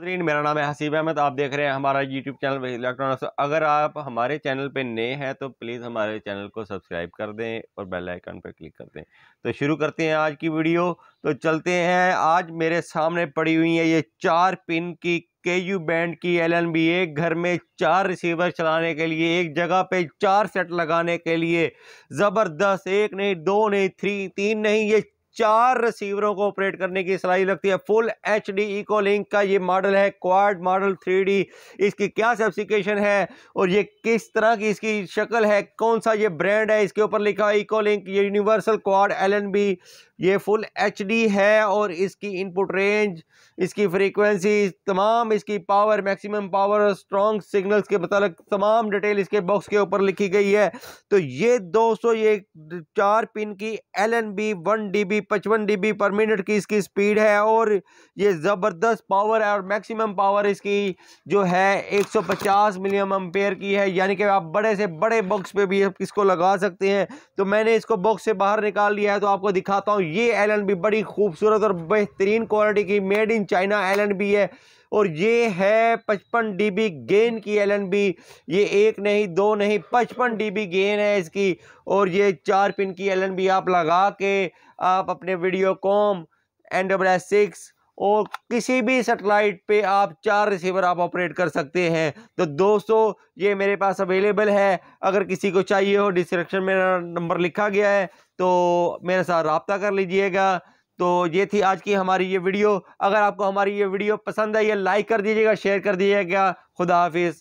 नाजरीन मेरा नाम है हसीब अहमद आप देख रहे हैं हमारा यूट्यूब चैनल इलेक्ट्रॉनिक्स अगर आप हमारे चैनल पे नए हैं तो प्लीज़ हमारे चैनल को सब्सक्राइब कर दें और बेल आइकन पर क्लिक कर दें तो शुरू करते हैं आज की वीडियो तो चलते हैं आज मेरे सामने पड़ी हुई है ये चार पिन की के यू बैंड की एल एन बी एक घर में चार रिसीवर चलाने के लिए एक जगह पे चार सेट लगाने के लिए ज़बरदस्त एक नहीं दो नहीं थ्री तीन नहीं ये चार रिसीवरों को ऑपरेट करने की सलाह लगती है full H D echo link का ये मॉडल है क्वाड मॉडल थ्री इसकी क्या स्पेसिफिकेशन है और ये किस तरह की इसकी शक्ल है कौन सा ये ब्रांड है इसके ऊपर लिखा है इको लिंक ये universal quad L N B ये फुल एच डी है और इसकी इनपुट रेंज इसकी फ्रीक्वेंसी तमाम इसकी पावर मैक्सिमम पावर और स्ट्रॉन्ग सिग्नल्स के मतलब तमाम डिटेल इसके बॉक्स के ऊपर लिखी गई है तो ये दोस्तों ये चार पिन की L N B one D B dB पचपन डीबी पर मिनट की इसकी स्पीड है और ये ज़बरदस्त पावर है और मैक्सिमम पावर इसकी जो है 150 सौ मिलियम अम्पेयर की है यानी कि आप बड़े से बड़े बॉक्स पे भी इसको लगा सकते हैं तो मैंने इसको बॉक्स से बाहर निकाल लिया है तो आपको दिखाता हूँ ये एल बड़ी खूबसूरत और बेहतरीन क्वालिटी की मेड इन चाइना एल है और ये है पचपन डीबी गेन की एलएनबी ये एक नहीं दो नहीं पचपन डीबी गेन है इसकी और ये चार पिन की एलएनबी आप लगा के आप अपने Videocon N S six और किसी भी सेटेलाइट पे आप चार रिसीवर आप ऑपरेट कर सकते हैं तो दोस्तों ये मेरे पास अवेलेबल है अगर किसी को चाहिए हो डिस्क्रिप्शन में नंबर लिखा गया है तो मेरे साथ रबता कर लीजिएगा तो ये थी आज की हमारी ये वीडियो अगर आपको हमारी ये वीडियो पसंद आई है लाइक कर दीजिएगा शेयर कर दीजिएगा खुदा हाफिज़